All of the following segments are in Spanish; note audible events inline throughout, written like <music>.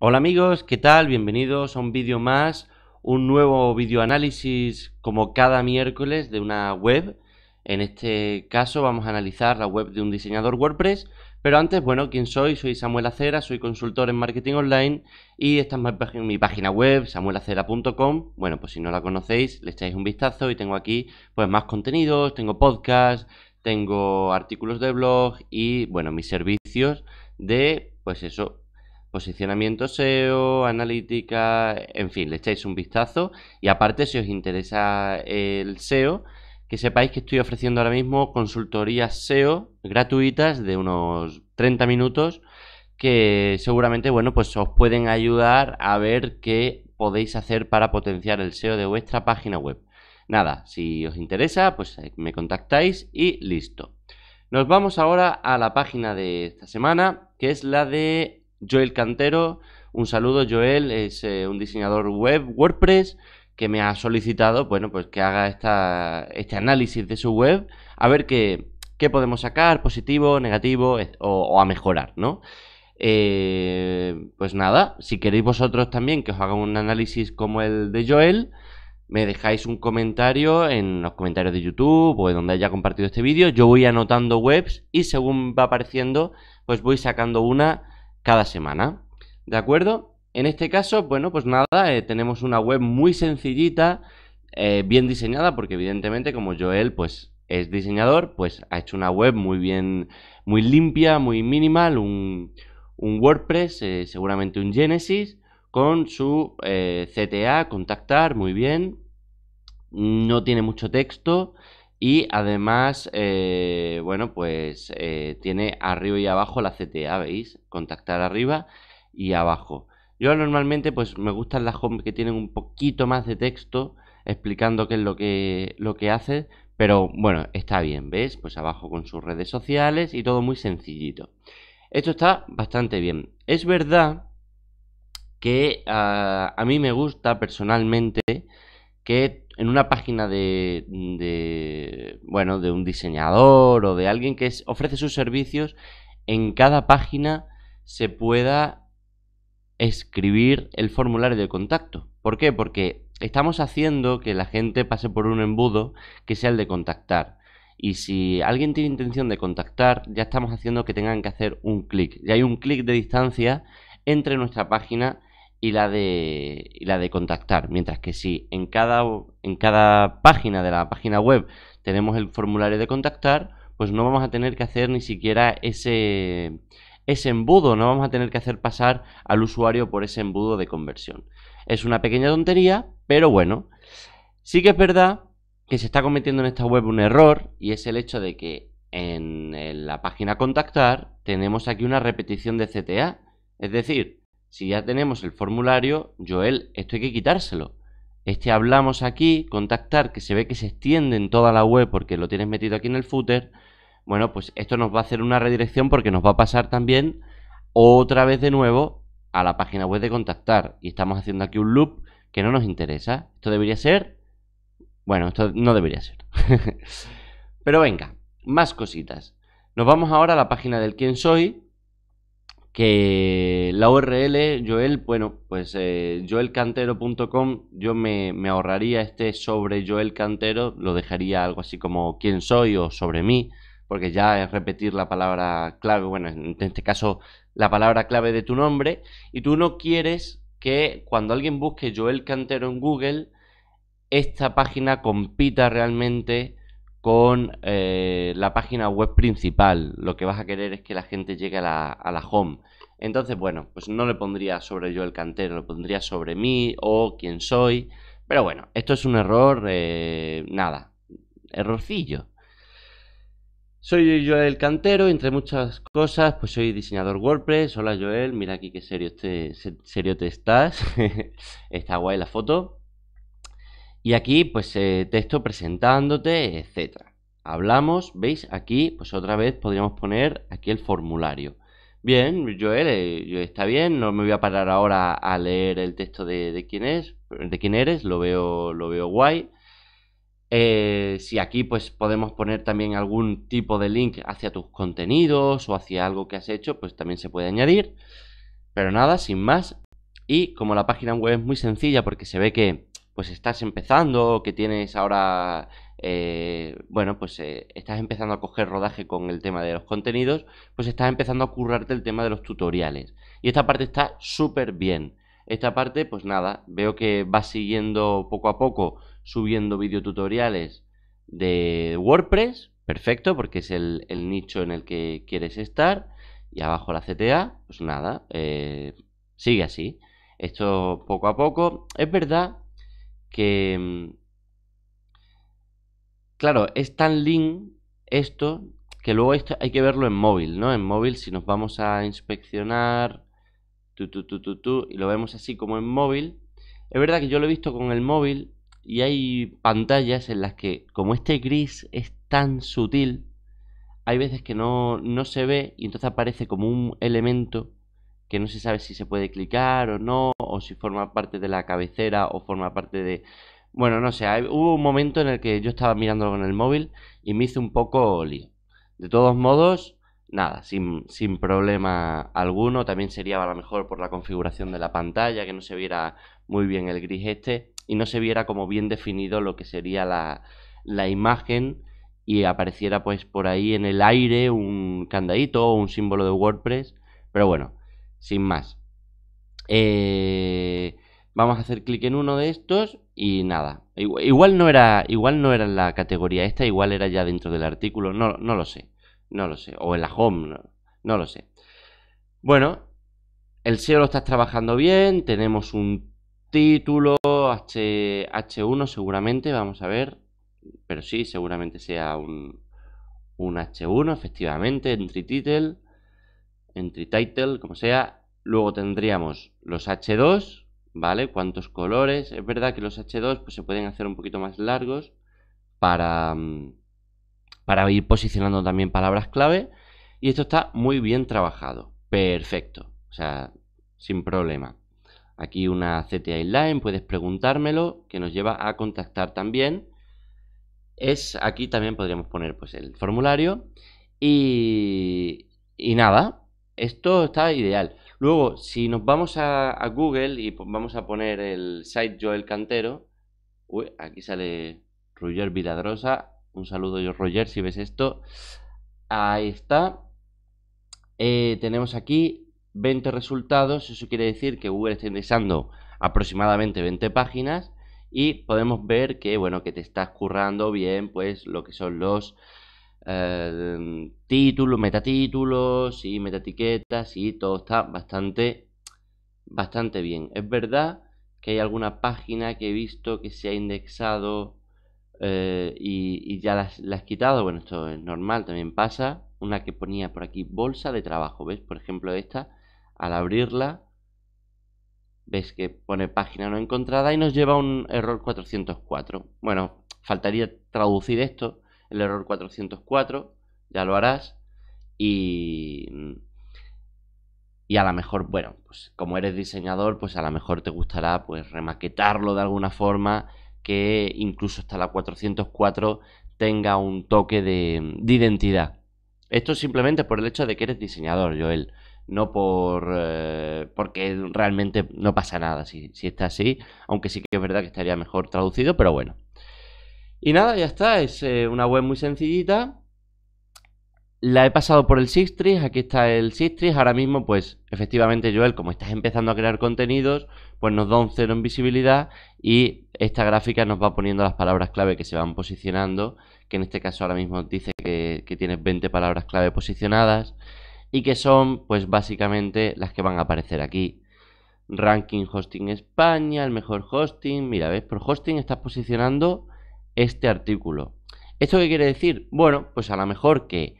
Hola amigos, ¿qué tal? Bienvenidos a un vídeo más, un nuevo análisis como cada miércoles de una web. En este caso vamos a analizar la web de un diseñador WordPress, pero antes, bueno, ¿quién soy? Soy Samuel Acera, soy consultor en marketing online y esta es mi, página web, samuelacera.com. Bueno, pues si no la conocéis, le echáis un vistazo y tengo aquí pues más contenidos, tengo podcast, tengo artículos de blog y, bueno, mis servicios de, pues eso, posicionamiento SEO, analítica, en fin, le echáis un vistazo y aparte si os interesa el SEO, que sepáis que estoy ofreciendo ahora mismo consultorías SEO gratuitas de unos 30 minutos que seguramente, bueno, pues os pueden ayudar a ver qué podéis hacer para potenciar el SEO de vuestra página web. Nada, si os interesa, pues me contactáis y listo. Nos vamos ahora a la página de esta semana, que es la de Joel Cantero, un saludo Joel, es eh, un diseñador web WordPress que me ha solicitado, bueno, pues que haga esta, este análisis de su web, a ver qué, podemos sacar, positivo, negativo o, a mejorar, ¿no? Eh, pues nada, si queréis vosotros también que os haga un análisis como el de Joel, me dejáis un comentario en los comentarios de YouTube o en donde haya compartido este vídeo. Yo voy anotando webs y según va apareciendo, pues voy sacando una cada semana. ¿De acuerdo? En este caso, bueno, pues nada, eh, tenemos una web muy sencillita, eh, bien diseñada, porque evidentemente como Joel pues es diseñador, pues ha hecho una web muy bien, muy limpia, muy minimal, un, WordPress, eh, seguramente un Genesis, con su CTA, contactar, muy bien. No tiene mucho texto, y además, eh, bueno, pues eh, tiene arriba y abajo la CTA, ¿veis? Contactar arriba y abajo. Yo normalmente pues me gustan las home que tienen un poquito más de texto explicando qué es lo que, lo que hace, pero bueno, está bien, ¿ves? Pues abajo con sus redes sociales y todo muy sencillito. Esto está bastante bien. Es verdad que ah, a mí me gusta personalmente que en una página de, bueno de un diseñador o de alguien que ofrece sus servicios en cada página se pueda escribir el formulario de contacto ¿por qué? porque estamos haciendo que la gente pase por un embudo que sea el de contactar y si alguien tiene intención de contactar ya estamos haciendo que tengan que hacer un clic ya hay un clic de distancia entre nuestra página y la de, la de contactar. Mientras que si en cada, en cada página de la página web tenemos el formulario de contactar, pues no vamos a tener que hacer ni siquiera ese, ese embudo, no vamos a tener que hacer pasar al usuario por ese embudo de conversión. Es una pequeña tontería, pero bueno, sí que es verdad que se está cometiendo en esta web un error y es el hecho de que en la página contactar tenemos aquí una repetición de CTA, es decir, si ya tenemos el formulario, Joel, esto hay que quitárselo. Este hablamos aquí, contactar, que se ve que se extiende en toda la web porque lo tienes metido aquí en el footer. Bueno, pues esto nos va a hacer una redirección porque nos va a pasar también otra vez de nuevo a la página web de contactar. Y estamos haciendo aquí un loop que no nos interesa. Esto debería ser... Bueno, esto no debería ser. <laughs> Pero venga, más cositas. Nos vamos ahora a la página del quién soy, que la URL, Joel, bueno, pues eh, joelcantero.com, yo me, me, ahorraría este sobre Joel Cantero, lo dejaría algo así como quién soy o sobre mí, porque ya es repetir la palabra clave, bueno, en este caso la palabra clave de tu nombre, y tú no quieres que cuando alguien busque Joel Cantero en Google, esta página compita realmente con eh, la página web principal. Lo que vas a querer es que la gente llegue a la, home. Entonces, bueno, pues no le pondría sobre yo el cantero, le pondría sobre mí o quién soy. Pero bueno, esto es un error, eh, nada, errorcillo. Soy Joel Cantero, entre muchas cosas, pues soy diseñador WordPress. Hola Joel, mira aquí qué serio, te, serio te estás. <laughs> Está guay la foto. Y aquí, pues, eh, texto presentándote, etc hablamos, veis aquí, pues otra vez podríamos poner aquí el formulario. Bien, Joel, eh, está bien, no me voy a parar ahora a leer el texto de, quién es, de quién eres, lo veo, lo veo guay. Eh, si aquí pues podemos poner también algún tipo de link hacia tus contenidos o hacia algo que has hecho, pues también se puede añadir. Pero nada, sin más. Y como la página web es muy sencilla porque se ve que pues estás empezando, que tienes ahora eh, bueno, pues eh, estás empezando a coger rodaje con el tema de los contenidos, pues estás empezando a currarte el tema de los tutoriales. Y esta parte está súper bien. Esta parte, pues nada, veo que va siguiendo poco a poco, subiendo videotutoriales de WordPress, perfecto, porque es el, nicho en el que quieres estar. Y abajo la CTA, pues nada, eh, sigue así. Esto poco a poco. Es verdad que mm, claro, es tan lean esto que luego esto hay que verlo en móvil, ¿no? En móvil si nos vamos a inspeccionar y lo vemos así como en móvil. Es verdad que yo lo he visto con el móvil y hay pantallas en las que como este gris es tan sutil, hay veces que no, no se ve y entonces aparece como un elemento que no se sabe si se puede clicar o no, o si forma parte de la cabecera o forma parte de bueno, no sé, hubo un momento en el que yo estaba mirándolo con el móvil y me hice un poco lío. De todos modos, nada, sin, sin problema alguno. También sería a lo mejor por la configuración de la pantalla, que no se viera muy bien el gris este y no se viera como bien definido lo que sería la, la imagen y apareciera pues por ahí en el aire un candadito o un símbolo de WordPress. Pero bueno, sin más. Eh, Vamos a hacer clic en uno de estos y nada. Igual no era, igual no era en la categoría esta, igual era ya dentro del artículo, no, lo sé. No lo sé. O en la home, no, lo sé. Bueno, el SEO lo estás trabajando bien, tenemos un título H, H1 seguramente, vamos a ver, pero sí, seguramente sea un, un H1, efectivamente, entry title, entry title, como sea. Luego tendríamos los H2, ¿vale? Cuántos colores. Es verdad que los H2 pues, se pueden hacer un poquito más largos mm, para, ir posicionando también palabras clave. Y esto está muy bien trabajado. Perfecto. O sea, sin problema. Aquí una CTI line, puedes preguntármelo, que nos lleva a contactar también. Es aquí también podríamos poner pues el formulario y, y nada, esto está ideal. Luego, si nos vamos a, Google y vamos a poner el site Joel Cantero, aquí sale Roger Viladrosa, un saludo yo Roger si ves esto, ahí está, eh, tenemos aquí 20 resultados, eso quiere decir que Google está indexando aproximadamente 20 páginas y podemos ver que, bueno, que te estás currando bien pues lo que son los títulos, metatítulos y metatiquetas y todo está bastante, bastante bien. Es verdad que hay alguna página que he visto que se ha indexado eh, y, ya la has quitado. Bueno, esto es normal, también pasa. Una que ponía por aquí bolsa de trabajo, ¿ves? Por ejemplo, esta, al abrirla, ves que pone página no encontrada y nos lleva a un error 404. Bueno, faltaría traducir esto el error 404, ya lo harás. Y, a lo mejor, bueno, pues como eres diseñador, pues a lo mejor te gustará pues remaquetarlo de alguna forma que incluso hasta la 404 tenga un toque de, identidad. Esto simplemente por el hecho de que eres diseñador, Joel. No por. Eh, porque realmente no pasa nada si está así. Aunque sí que es verdad que estaría mejor traducido, pero bueno. Y nada, ya está, es eh, una web muy sencillita. La he pasado por el Sixtris, aquí está el Sixtris. Ahora mismo, pues, efectivamente, Joel, como estás empezando a crear contenidos, pues nos da un cero en visibilidad y esta gráfica nos va poniendo las palabras clave que se van posicionando, que en este caso ahora mismo dice que, que tienes 20 palabras clave posicionadas y que son, pues, básicamente las que van a aparecer aquí. Ranking Hosting España, el mejor hosting, mira, ves, por hosting estás posicionando este artículo. ¿Esto qué quiere decir? Bueno, pues a lo mejor que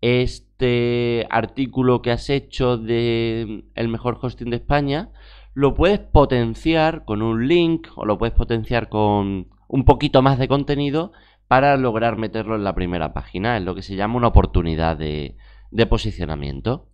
este artículo que has hecho de mm, el mejor hosting de España lo puedes potenciar con un link o lo puedes potenciar con un poquito más de contenido para lograr meterlo en la primera página. en lo que se llama una oportunidad de, de posicionamiento.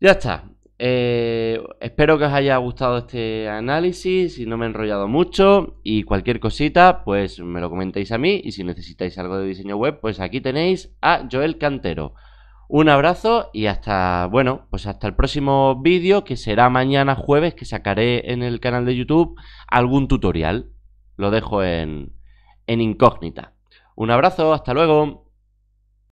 Ya está. Eh, espero que os haya gustado este análisis, si no me he enrollado mucho y cualquier cosita, pues me lo comentéis a mí y si necesitáis algo de diseño web, pues aquí tenéis a Joel Cantero. Un abrazo y hasta, bueno, pues hasta el próximo vídeo que será mañana jueves que sacaré en el canal de YouTube algún tutorial. Lo dejo en incógnita. Un abrazo, hasta luego.